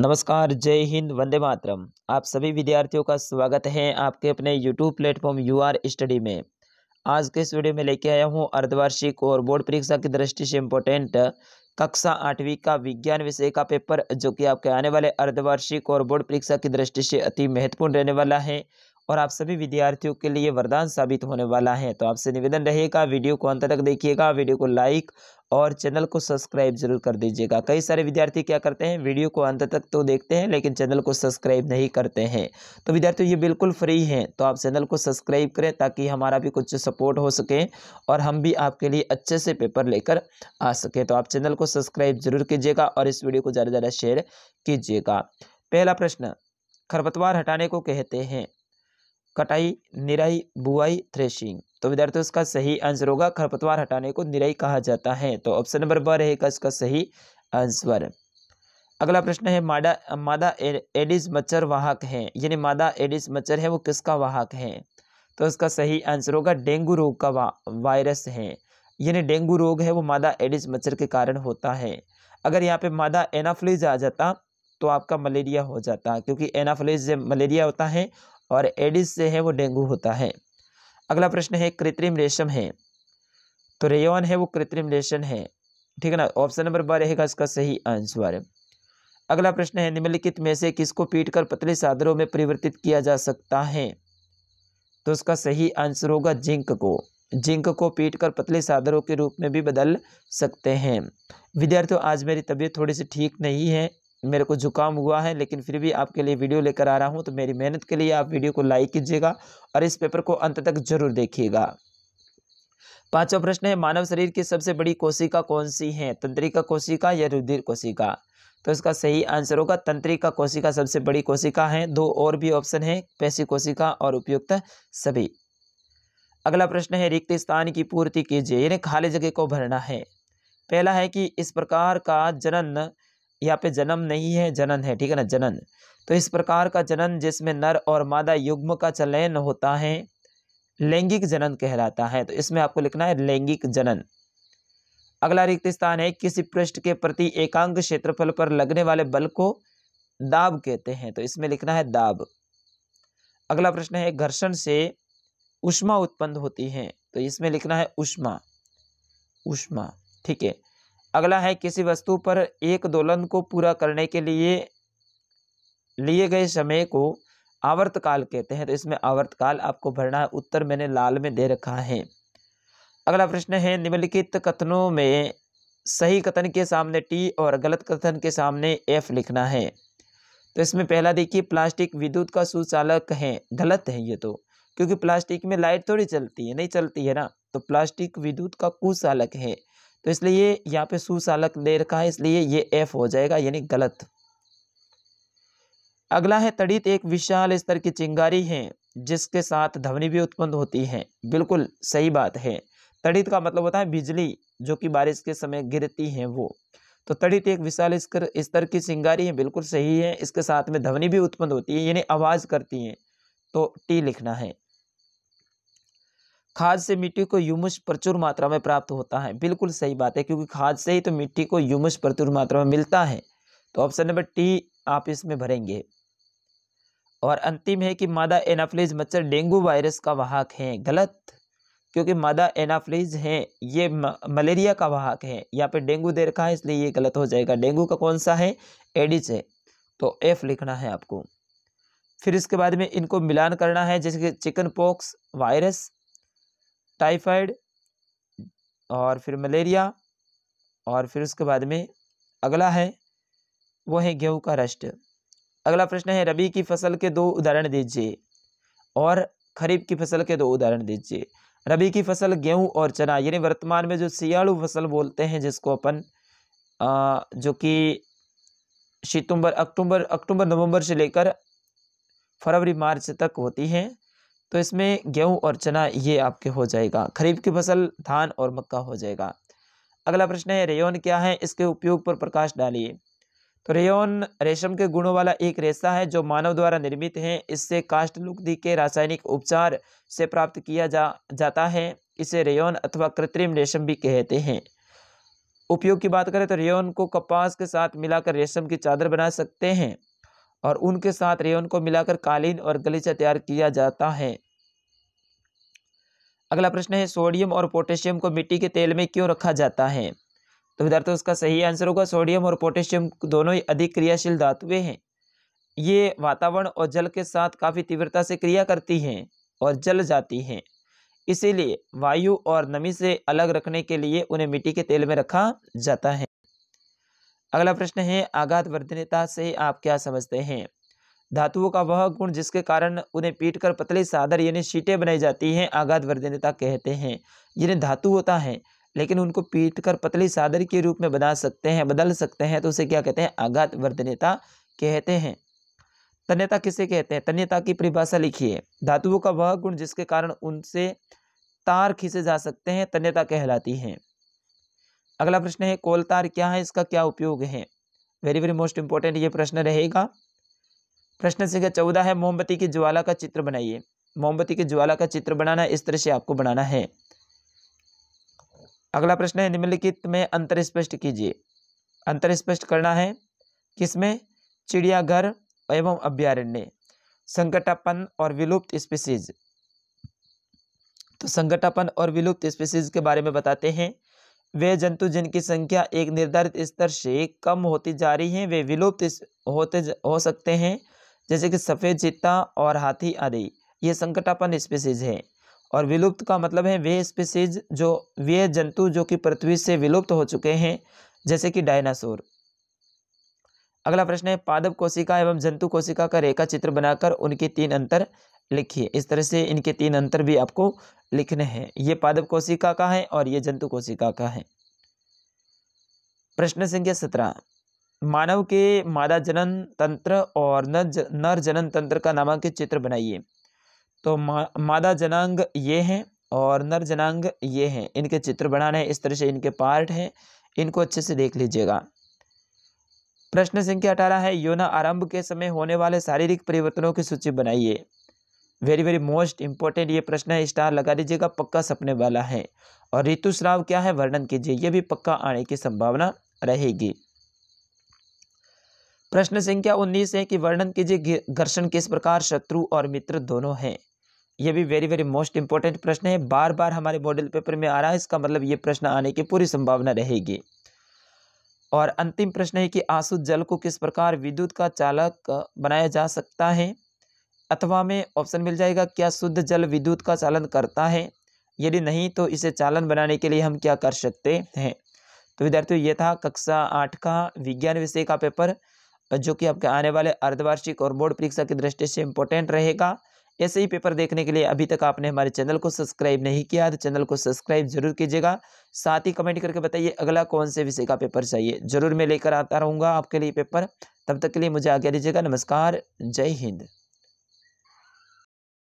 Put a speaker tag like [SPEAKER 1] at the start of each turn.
[SPEAKER 1] नमस्कार जय हिंद वंदे मातरम आप सभी विद्यार्थियों का स्वागत है आपके अपने YouTube platform U R Study में आज के इस वीडियो में लेके आया हूँ अर्धवार्षिक और बोर्ड परीक्षा की दृष्टि से इम्पोर्टेंट कक्षा आठवीं का विज्ञान विषय का पेपर जो कि आपके आने वाले अर्धवार्षिक और बोर्ड परीक्षा की दृष्टि से अति महत्वपूर्ण रहने वाला है और आप सभी विद्यार्थियों के लिए वरदान साबित होने वाला है तो आपसे निवेदन रहेगा वीडियो को अंत तक देखिएगा वीडियो को लाइक और चैनल को सब्सक्राइब जरूर कर दीजिएगा कई सारे विद्यार्थी क्या करते हैं वीडियो को अंत तक तो देखते हैं लेकिन चैनल को सब्सक्राइब नहीं करते हैं तो विद्यार्थियों ये बिल्कुल फ्री हैं तो आप चैनल को सब्सक्राइब करें ताकि हमारा भी कुछ सपोर्ट हो सके और हम भी आपके लिए अच्छे से पेपर लेकर आ सकें तो आप चैनल को सब्सक्राइब जरूर कीजिएगा और इस वीडियो को ज़्यादा से ज़्यादा शेयर कीजिएगा पहला प्रश्न खरपतवार हटाने को कहते हैं कटाई निराई बुआई थ्रेशिंग तो विद्यार्थियों इसका सही आंसर होगा खरपतवार हटाने को निराई कहा जाता है तो ऑप्शन नंबर ब रहेगा इसका सही आंसर अगला प्रश्न है मादा मादा एडिस मच्छर वाहक है यानी मादा एडिस मच्छर है वो किसका वाहक है तो इसका सही आंसर होगा डेंगू रोग का वा, वायरस है यानी डेंगू रोग है वो मादा एडिस मच्छर के कारण होता है अगर यहाँ पे मादा एनाफ्लिज आ जाता तो आपका मलेरिया हो जाता क्योंकि एनाफ्लिज मलेरिया होता है और एडिस से है वो डेंगू होता है अगला प्रश्न है कृत्रिम रेशम है तो रेयन है वो कृत्रिम रेशम है ठीक है ना ऑप्शन नंबर बारह रहेगा इसका सही आंसर अगला प्रश्न है निम्नलिखित में से किसको पीटकर पतले सादरों में परिवर्तित किया जा सकता है तो उसका सही आंसर होगा जिंक को जिंक को पीटकर पतले सादरों के रूप में भी बदल सकते हैं विद्यार्थियों आज मेरी तबीयत थोड़ी सी ठीक नहीं है मेरे को जुकाम हुआ है लेकिन फिर भी आपके लिए वीडियो लेकर आ रहा हूँ तो मेरी मेहनत के लिए आप वीडियो को लाइक कीजिएगा और इस पेपर को अंत तक जरूर देखिएगा पांचवा प्रश्न है मानव शरीर की सबसे बड़ी कोशिका कौन सी है तंत्रिका कोशिका या रुधिर कोशिका तो इसका सही आंसर होगा तंत्रिका कोशिका सबसे बड़ी कोशिका है दो और भी ऑप्शन है पैसी कोशिका और उपयुक्त सभी अगला प्रश्न है रिक्त स्थान की पूर्ति कीजिए यानी खाली जगह को भरना है पहला है कि इस प्रकार का जनन यहाँ पे जन्म नहीं है जनन है ठीक है ना जनन तो इस प्रकार का जनन जिसमें नर और मादा युग्म का चलन होता है लैंगिक जनन कहलाता है तो इसमें आपको लिखना है लैंगिक जनन अगला रिक्त स्थान है किसी पृष्ठ के प्रति एकांक क्षेत्रफल पर लगने वाले बल को दाब कहते हैं तो इसमें लिखना है दाब अगला प्रश्न है घर्षण से उष्मा उत्पन्न होती है तो इसमें लिखना है उष्मा उष्मा ठीक है अगला है किसी वस्तु पर एक दोलन को पूरा करने के लिए लिए गए समय को आवर्तकाल कहते हैं तो इसमें आवर्तकाल आपको भरना है उत्तर मैंने लाल में दे रखा है अगला प्रश्न है निम्नलिखित कथनों में सही कथन के सामने टी और गलत कथन के सामने एफ लिखना है तो इसमें पहला देखिए प्लास्टिक विद्युत का सुचालक है गलत है ये तो क्योंकि प्लास्टिक में लाइट थोड़ी चलती है नहीं चलती है ना तो प्लास्टिक विद्युत का कुचालक है तो इसलिए यहाँ पे सुसालक दे रखा है इसलिए ये एफ हो जाएगा यानी गलत अगला है तड़ित एक विशाल स्तर की चिंगारी है जिसके साथ ध्वनि भी उत्पन्न होती है बिल्कुल सही बात है तड़ित का मतलब होता है बिजली जो कि बारिश के समय गिरती है वो तो तड़ित एक विशाल स्तर की चिंगारी है बिल्कुल सही है इसके साथ में ध्वनि भी उत्पन्न होती है यानी आवाज़ करती है तो टी लिखना है खाद से मिट्टी को ह्यूमस प्रचुर मात्रा में प्राप्त होता है बिल्कुल सही बात है क्योंकि खाद से ही तो मिट्टी को ह्यूमस प्रचुर मात्रा में मिलता है तो ऑप्शन नंबर टी आप इसमें भरेंगे और अंतिम है कि मादा एनाफ्लिज मच्छर डेंगू वायरस का वाहक है गलत क्योंकि मादा एनाफ्लिज है ये मलेरिया का वाहक है यहाँ पे डेंगू दे रखा है इसलिए ये गलत हो जाएगा डेंगू का कौन सा है एडिज है तो एफ लिखना है आपको फिर इसके बाद में इनको मिलान करना है जैसे कि चिकन पॉक्स वायरस टाइफाइड और फिर मलेरिया और फिर उसके बाद में अगला है वो है गेहूँ का रस्ट अगला प्रश्न है रबी की फसल के दो उदाहरण दीजिए और खरीफ की फसल के दो उदाहरण दीजिए रबी की फसल गेहूँ और चना यानी वर्तमान में जो सियाड़ू फसल बोलते हैं जिसको अपन जो कि सितंबर अक्टूबर अक्टूबर नवंबर से लेकर फरवरी मार्च तक होती हैं तो इसमें गेहूँ और चना ये आपके हो जाएगा खरीफ की फसल धान और मक्का हो जाएगा अगला प्रश्न है रेयन क्या है इसके उपयोग पर प्रकाश डालिए तो रेयन रेशम के गुणों वाला एक रेशा है जो मानव द्वारा निर्मित है इससे काष्ट लुगदी के रासायनिक उपचार से प्राप्त किया जा जाता है इसे रेयन अथवा कृत्रिम रेशम भी कहते हैं उपयोग की बात करें तो रेयन को कपास के साथ मिलाकर रेशम की चादर बना सकते हैं और उनके साथ रेवन को मिलाकर कालीन और गलीचा तैयार किया जाता है अगला प्रश्न है सोडियम और पोटेशियम को मिट्टी के तेल में क्यों रखा जाता है तो विद्यार्थियों उसका सही आंसर होगा सोडियम और पोटेशियम दोनों ही अधिक क्रियाशील धातुएं हैं ये वातावरण और जल के साथ काफ़ी तीव्रता से क्रिया करती हैं और जल जाती हैं इसीलिए वायु और नमी से अलग रखने के लिए उन्हें मिट्टी के तेल में रखा जाता है अगला प्रश्न है वर्धनता से आप क्या समझते हैं धातुओं का वह गुण जिसके कारण उन्हें पीटकर पतली सादर यानी शीटें बनाई जाती हैं वर्धनता कहते हैं जिन्हें धातु होता है लेकिन उनको पीट कर पतली सादर के रूप में बना सकते हैं बदल सकते हैं तो उसे क्या कहते हैं आघात वर्धन्यता कहते हैं तन्यता किसे कहते हैं तन्यता की परिभाषा लिखिए धातुओं का वह गुण जिसके कारण उनसे तार खींचे जा सकते हैं तन्यता कहलाती है अगला प्रश्न है कोलतार क्या है इसका क्या उपयोग है वेरी वेरी मोस्ट इंपॉर्टेंट ये प्रश्न रहेगा प्रश्न संख्या चौदह है मोमबत्ती की ज्वाला का चित्र बनाइए मोमबत्ती की ज्वाला का चित्र बनाना इस तरह से आपको बनाना है अगला प्रश्न है निम्नलिखित में अंतर स्पष्ट कीजिए अंतर स्पष्ट करना है किसमें चिड़ियाघर एवं अभ्यारण्य संकटापन और विलुप्त स्पीसीज तो संकटापन और विलुप्त स्पीसीज के बारे में बताते हैं वे जंतु जिनकी संख्या एक निर्धारित स्तर से कम होती जा रही है वे विलुप्त होते हो सकते हैं जैसे कि सफ़ेद चीता और हाथी आदि ये संकटापन स्पीसीज है और विलुप्त का मतलब है वे स्पीसीज जो वे जंतु जो कि पृथ्वी से विलुप्त हो चुके हैं जैसे कि डायनासोर अगला प्रश्न है पादप कोशिका एवं जंतु कोशिका का रेखा चित्र बनाकर उनके तीन अंतर लिखिए इस तरह से इनके तीन अंतर भी आपको लिखने हैं ये पादप कोशिका का है और ये जंतु कोशिका का है प्रश्न संख्या सत्रह मानव के मादा जनन तंत्र और नर जनन तंत्र का नामांकित चित्र बनाइए तो मा, मादा जनांग ये हैं और नर जनांग ये हैं इनके चित्र बनाने इस तरह से इनके पार्ट हैं इनको अच्छे से देख लीजिएगा प्रश्न संख्या अठारह है योना आरंभ के समय होने वाले शारीरिक परिवर्तनों की सूची बनाइए वेरी वेरी मोस्ट इंपॉर्टेंट ये प्रश्न है स्टार लगा दीजिएगा पक्का सपने वाला है और ऋतुस्राव क्या है वर्णन कीजिए ये भी पक्का आने की संभावना रहेगी प्रश्न संख्या उन्नीस है कि वर्णन कीजिए घर्षण किस प्रकार शत्रु और मित्र दोनों हैं यह भी वेरी वेरी मोस्ट इंपॉर्टेंट प्रश्न है बार बार हमारे मॉडल पेपर में आ रहा है इसका मतलब ये प्रश्न आने की पूरी संभावना रहेगी और अंतिम प्रश्न है कि आंसू जल को किस प्रकार विद्युत का चालक बनाया जा सकता है अथवा में ऑप्शन मिल जाएगा क्या शुद्ध जल विद्युत का चालन करता है यदि नहीं तो इसे चालन बनाने के लिए हम क्या कर सकते हैं तो विद्यार्थियों ये था कक्षा आठ का विज्ञान विषय का पेपर जो कि आपके आने वाले अर्धवार्षिक और बोर्ड परीक्षा की दृष्टि से इम्पोर्टेंट रहेगा ऐसे ही पेपर देखने के लिए अभी तक आपने हमारे चैनल को सब्सक्राइब नहीं किया तो चैनल को सब्सक्राइब जरूर कीजिएगा साथ ही कमेंट करके बताइए अगला कौन से विषय का पेपर चाहिए जरूर मैं लेकर आता रहूँगा आपके लिए पेपर तब तक के लिए मुझे आज्ञा दीजिएगा नमस्कार जय हिंद